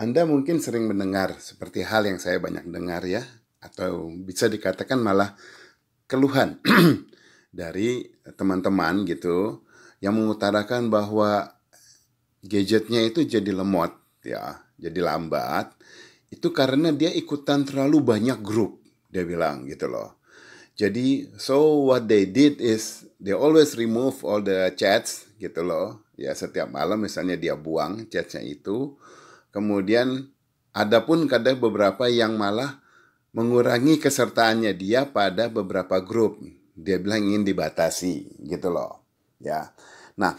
Anda mungkin sering mendengar seperti hal yang saya banyak dengar ya, atau bisa dikatakan malah keluhan dari teman-teman gitu yang mengutarakan bahwa gadgetnya itu jadi lemot ya, jadi lambat. Itu karena dia ikutan terlalu banyak grup, dia bilang gitu loh. Jadi so what they did is they always remove all the chats gitu loh. Ya setiap malam misalnya dia buang chatnya itu Kemudian ada pun kadang beberapa yang malah mengurangi kesertaannya dia pada beberapa grup. Dia bilang ingin dibatasi gitu loh. Ya. Nah,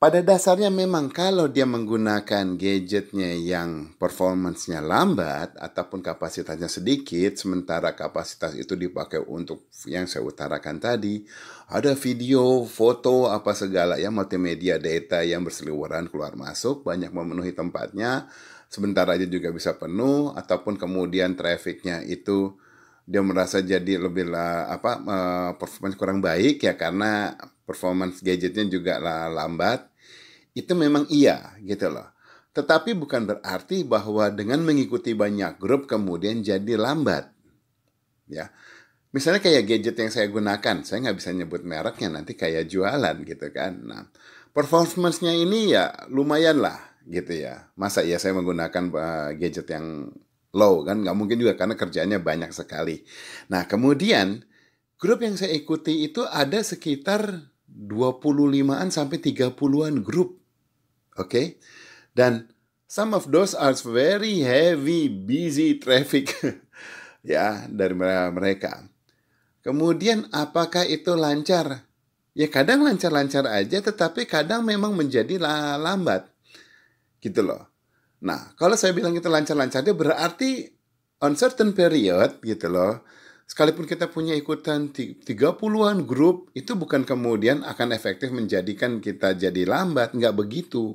pada dasarnya memang kalau dia menggunakan gadgetnya yang performancenya lambat ataupun kapasitasnya sedikit, sementara kapasitas itu dipakai untuk yang saya utarakan tadi, ada video, foto, apa segala ya, multimedia data yang berseliweran keluar masuk, banyak memenuhi tempatnya, sementara aja juga bisa penuh, ataupun kemudian trafficnya itu dia merasa jadi lebih lah, apa eh, performance kurang baik ya karena performance gadgetnya juga lah lambat itu memang iya gitu loh. Tetapi bukan berarti bahwa dengan mengikuti banyak grup kemudian jadi lambat. Ya. Misalnya kayak gadget yang saya gunakan, saya nggak bisa nyebut mereknya nanti kayak jualan gitu kan. Nah, performance-nya ini ya lumayan lah gitu ya. Masa ya saya menggunakan eh, gadget yang low kan nggak mungkin juga karena kerjanya banyak sekali. Nah, kemudian grup yang saya ikuti itu ada sekitar 25-an sampai 30-an grup Okay? Dan some of those are very heavy, busy traffic ya dari mereka. Kemudian apakah itu lancar? Ya kadang lancar-lancar aja tetapi kadang memang menjadi lambat. Gitu loh. Nah, kalau saya bilang itu lancar lancar dia berarti on certain period gitu loh. Sekalipun kita punya ikutan 30-an grup, itu bukan kemudian akan efektif menjadikan kita jadi lambat. Nggak begitu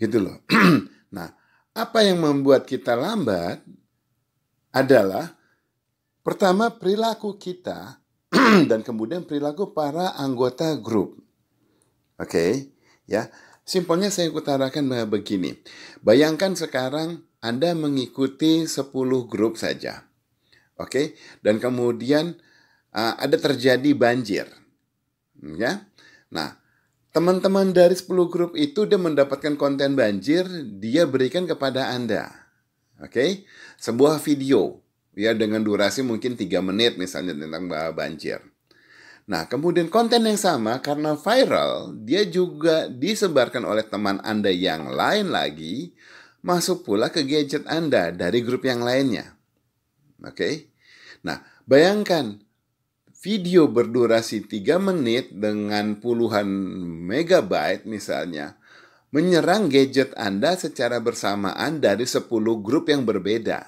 Gitu loh. nah, apa yang membuat kita lambat adalah pertama perilaku kita dan kemudian perilaku para anggota grup. Oke, okay? ya. Simpelnya saya utarakan begini. Bayangkan sekarang Anda mengikuti 10 grup saja. Oke, okay? dan kemudian uh, ada terjadi banjir. Ya. Nah, teman-teman dari 10 grup itu dia mendapatkan konten banjir, dia berikan kepada Anda. Oke? Okay? Sebuah video ya dengan durasi mungkin 3 menit misalnya tentang banjir. Nah, kemudian konten yang sama karena viral, dia juga disebarkan oleh teman Anda yang lain lagi, masuk pula ke gadget Anda dari grup yang lainnya. Oke? Okay? Nah, bayangkan video berdurasi 3 menit dengan puluhan megabyte misalnya menyerang gadget Anda secara bersamaan dari 10 grup yang berbeda.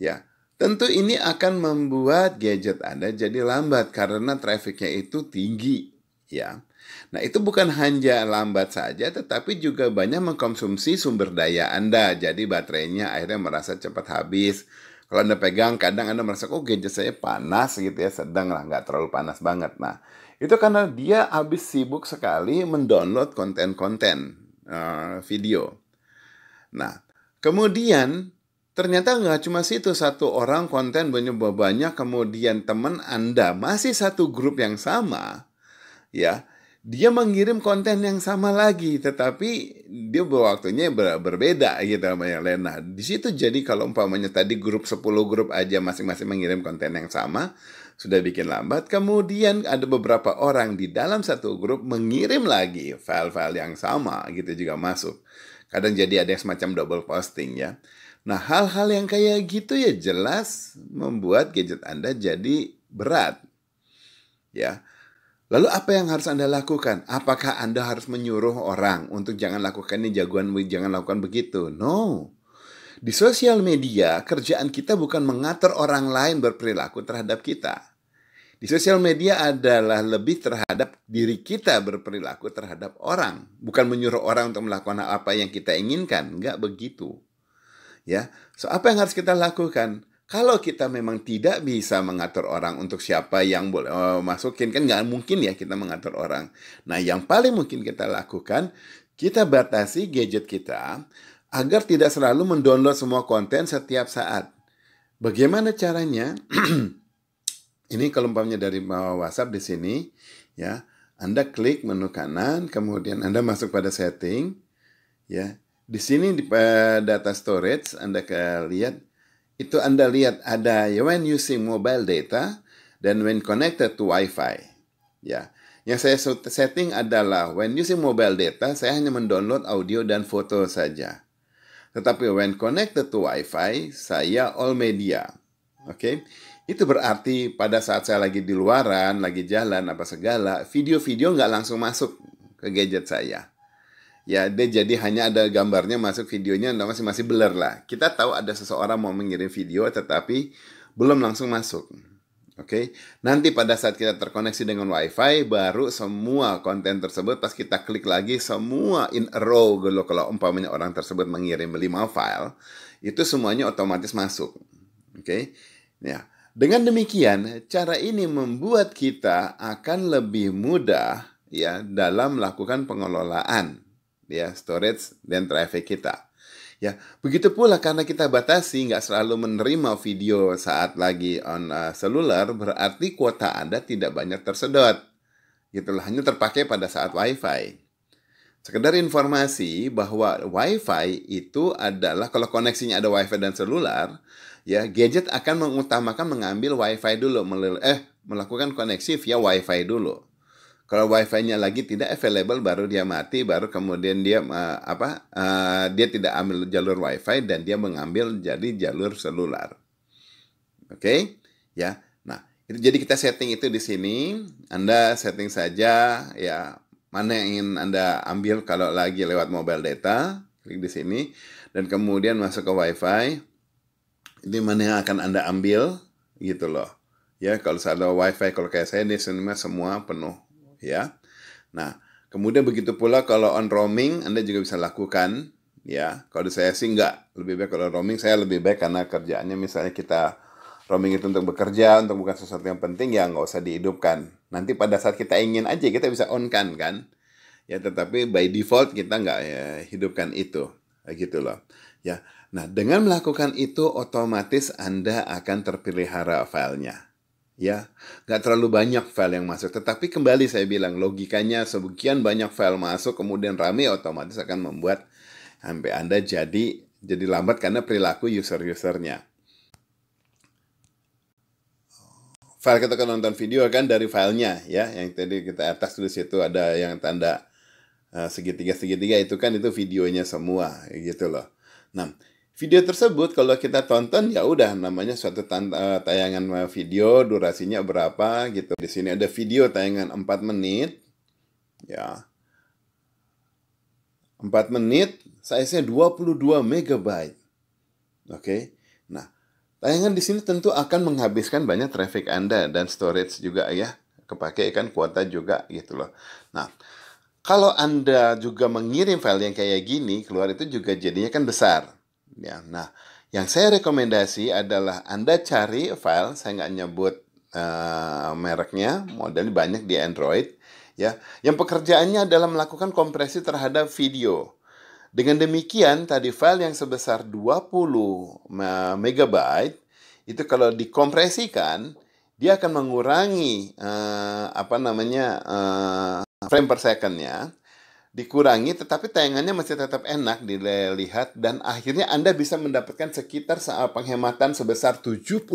Ya, tentu ini akan membuat gadget Anda jadi lambat karena trafiknya itu tinggi, ya. Nah, itu bukan hanya lambat saja tetapi juga banyak mengkonsumsi sumber daya Anda. Jadi baterainya akhirnya merasa cepat habis kalau Anda pegang kadang Anda merasa oh gadget saya panas gitu ya, sedang lah, nggak terlalu panas banget. Nah, itu karena dia habis sibuk sekali mendownload konten-konten uh, video. Nah, kemudian ternyata nggak cuma situ satu orang konten banyak-banyak, kemudian teman Anda masih satu grup yang sama, ya dia mengirim konten yang sama lagi tetapi dia waktunya ber berbeda gitu sama yang lain. Nah, di situ jadi kalau umpamanya tadi grup 10 grup aja masing-masing mengirim konten yang sama sudah bikin lambat. Kemudian ada beberapa orang di dalam satu grup mengirim lagi file-file yang sama gitu juga masuk. Kadang jadi ada yang semacam double posting ya. Nah, hal-hal yang kayak gitu ya jelas membuat gadget Anda jadi berat. Ya Lalu apa yang harus Anda lakukan? Apakah Anda harus menyuruh orang untuk jangan lakukan ini, jagoan jangan lakukan begitu? No. Di sosial media, kerjaan kita bukan mengatur orang lain berperilaku terhadap kita. Di sosial media adalah lebih terhadap diri kita berperilaku terhadap orang, bukan menyuruh orang untuk melakukan apa yang kita inginkan, Enggak begitu. Ya, so apa yang harus kita lakukan? Kalau kita memang tidak bisa mengatur orang untuk siapa yang boleh oh, masukin, kan nggak mungkin ya kita mengatur orang. Nah, yang paling mungkin kita lakukan, kita batasi gadget kita agar tidak selalu mendownload semua konten setiap saat. Bagaimana caranya? Ini kelompoknya umpamanya dari WhatsApp di sini, ya, Anda klik menu kanan, kemudian Anda masuk pada setting, ya. Di sini di pada eh, data storage Anda lihat itu Anda lihat ada ya, when using mobile data dan when connected to wifi Ya. Yang saya setting adalah when using mobile data saya hanya mendownload audio dan foto saja. Tetapi when connected to wifi saya all media. Oke. Okay? Itu berarti pada saat saya lagi di luaran, lagi jalan apa segala, video-video nggak langsung masuk ke gadget saya ya dia jadi hanya ada gambarnya masuk videonya anda masih masih blur lah kita tahu ada seseorang mau mengirim video tetapi belum langsung masuk oke okay? nanti pada saat kita terkoneksi dengan wifi baru semua konten tersebut pas kita klik lagi semua in a row kalau kalau umpamanya orang tersebut mengirim 5 file itu semuanya otomatis masuk oke okay? ya dengan demikian cara ini membuat kita akan lebih mudah ya dalam melakukan pengelolaan ya storage dan traffic kita. Ya, begitu pula karena kita batasi nggak selalu menerima video saat lagi on uh, seluler, berarti kuota Anda tidak banyak tersedot. Gitulah, hanya terpakai pada saat WiFi. Sekedar informasi bahwa WiFi itu adalah kalau koneksinya ada WiFi dan seluler, ya gadget akan mengutamakan mengambil WiFi dulu, eh melakukan koneksi via WiFi dulu. Kalau wifi-nya lagi tidak available baru dia mati baru kemudian dia uh, apa uh, dia tidak ambil jalur wifi dan dia mengambil jadi jalur seluler. Oke? Okay? Ya. Nah, jadi kita setting itu di sini. Anda setting saja ya mana yang ingin Anda ambil kalau lagi lewat mobile data, klik di sini dan kemudian masuk ke wifi. Ini mana yang akan Anda ambil gitu loh. Ya, kalau ada wifi kalau kayak saya di sini semua penuh ya. Nah, kemudian begitu pula kalau on roaming Anda juga bisa lakukan ya. Kalau saya sih enggak, lebih baik kalau roaming saya lebih baik karena kerjaannya misalnya kita roaming itu untuk bekerja, untuk bukan sesuatu yang penting ya nggak usah dihidupkan. Nanti pada saat kita ingin aja kita bisa on kan kan. Ya tetapi by default kita nggak ya, hidupkan itu eh, gitu loh. Ya. Nah, dengan melakukan itu otomatis Anda akan terpelihara filenya ya nggak terlalu banyak file yang masuk tetapi kembali saya bilang logikanya sebagian banyak file masuk kemudian rame otomatis akan membuat sampai anda jadi jadi lambat karena perilaku user-usernya file kita akan nonton video kan dari filenya ya yang tadi kita atas tulis itu ada yang tanda eh, segitiga segitiga itu kan itu videonya semua gitu loh nah Video tersebut kalau kita tonton ya udah namanya suatu eh, tayangan eh, video durasinya berapa gitu. Di sini ada video tayangan 4 menit. Ya. 4 menit, size-nya 22 megabyte. Oke. Okay? Nah, tayangan di sini tentu akan menghabiskan banyak traffic Anda dan storage juga ya. Kepake kan kuota juga gitu loh. Nah, kalau Anda juga mengirim file yang kayak gini keluar itu juga jadinya kan besar. Ya, nah, yang saya rekomendasi adalah Anda cari file, saya nggak nyebut uh, mereknya, modelnya banyak di Android, ya. Yang pekerjaannya adalah melakukan kompresi terhadap video. Dengan demikian, tadi file yang sebesar 20 eh, MB itu kalau dikompresikan, dia akan mengurangi uh, apa namanya uh, frame per second-nya dikurangi tetapi tayangannya masih tetap enak dilihat dan akhirnya Anda bisa mendapatkan sekitar penghematan sebesar 75%.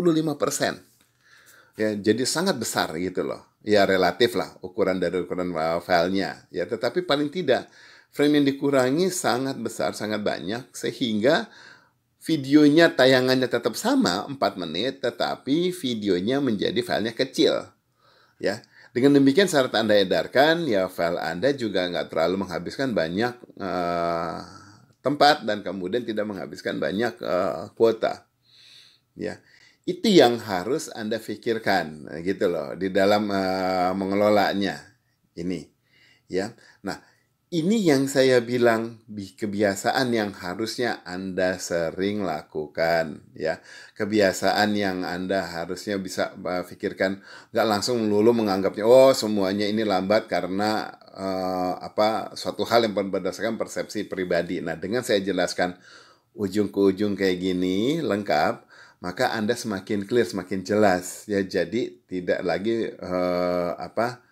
Ya, jadi sangat besar gitu loh. Ya relatif lah ukuran dari ukuran filenya. Ya, tetapi paling tidak frame yang dikurangi sangat besar, sangat banyak sehingga videonya tayangannya tetap sama 4 menit tetapi videonya menjadi filenya kecil. Ya, dengan demikian syarat Anda edarkan, ya file Anda juga nggak terlalu menghabiskan banyak uh, tempat dan kemudian tidak menghabiskan banyak uh, kuota. Ya. Itu yang harus Anda pikirkan gitu loh di dalam uh, mengelolanya ini. Ya. Nah, ini yang saya bilang kebiasaan yang harusnya Anda sering lakukan ya. Kebiasaan yang Anda harusnya bisa pikirkan nggak langsung melulu menganggapnya oh semuanya ini lambat karena uh, apa suatu hal yang berdasarkan persepsi pribadi. Nah, dengan saya jelaskan ujung ke ujung kayak gini lengkap, maka Anda semakin clear, semakin jelas ya. Jadi tidak lagi uh, apa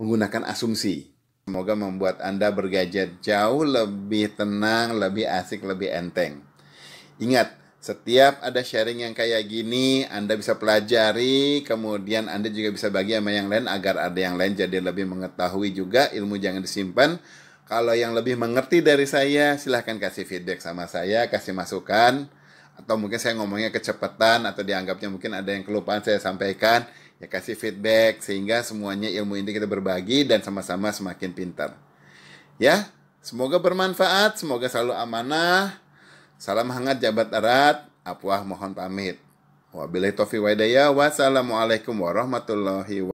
menggunakan asumsi Semoga membuat Anda bergadget jauh lebih tenang, lebih asik, lebih enteng. Ingat, setiap ada sharing yang kayak gini, Anda bisa pelajari, kemudian Anda juga bisa bagi sama yang lain agar ada yang lain jadi lebih mengetahui juga, ilmu jangan disimpan. Kalau yang lebih mengerti dari saya, silahkan kasih feedback sama saya, kasih masukan, atau mungkin saya ngomongnya kecepatan atau dianggapnya mungkin ada yang kelupaan saya sampaikan ya kasih feedback sehingga semuanya ilmu ini kita berbagi dan sama-sama semakin pintar. Ya, semoga bermanfaat, semoga selalu amanah. Salam hangat jabat erat, apuah mohon pamit. Wabillahi taufiq wa Wassalamualaikum warahmatullahi wabarakatuh.